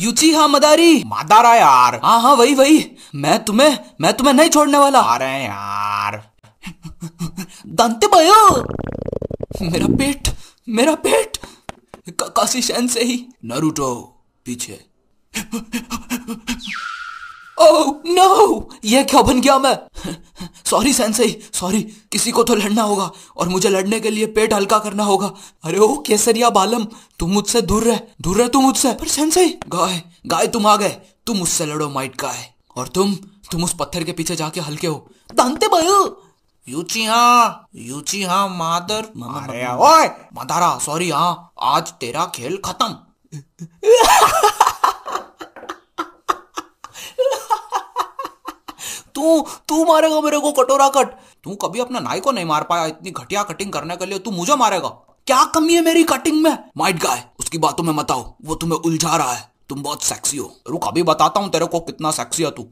युची हाँ मदारी मादारा यार हाँ हाँ वही वही मैं तुम्हें मैं तुम्हें नहीं छोड़ने वाला अरे यार दंते भयो मेरा पेट मेरा पेट काशी शैन से ही नरुटो पीछे ओह नो ये क्या बन गया मैं सॉरी सेंसई सॉरी किसी को तो लड़ना होगा और मुझे लड़ने के लिए पेट हल्का करना होगा अरे ओ केसरिया बालम तुम मुझसे दूर रह दूर रह तुम मुझसे पर सेंसई गाय गाय तुम आ गए तुम मुझसे लड़ो माइट गाय और तुम तुम उस पत्थर के पीछे जाके हल्के हो दानते भयो यूची हाँ यूची हाँ मादर मारे ओए मदारा सॉरी हाँ आज तेरा खेल खत्म तू तू मारेगा मेरे को कटोरा कट तू कभी अपना नाई को नहीं मार पाया इतनी घटिया कटिंग करने के लिए तू मुझे मारेगा क्या कमी है मेरी कटिंग में माइट गाय उसकी बातों में मत वो तुम्हें उलझा रहा है तुम बहुत सेक्सी हो रुक अभी बताता हूँ तेरे को कितना सेक्सी है तू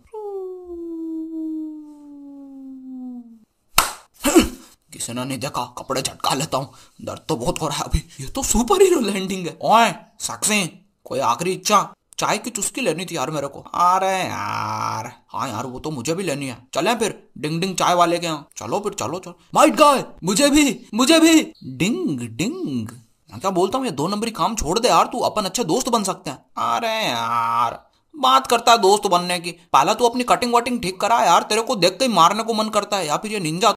किसी ने नहीं देखा कपड़े झटका लेता हूँ दर्द तो बहुत हो रहा है अभी ये तो सुपर हीरो लैंडिंग है ओए सेक्सी कोई आखिरी इच्छा चाय की चुस्की लेनी थी यार मेरे को अरे यार हाँ यार वो तो मुझे भी लेनी है चले फिर डिंग डिंग चाय वाले के यहाँ चलो फिर चलो चलो माइट गाय मुझे भी मुझे भी डिंग डिंग मैं क्या बोलता हूँ ये दो नंबरी काम छोड़ दे यार तू अपन अच्छे दोस्त बन सकते हैं अरे यार बात करता है दोस्त बनने की पहला तू अपनी कटिंग वटिंग ठीक करा यार तेरे को देखते ही मारने को मन करता है या फिर ये निंजा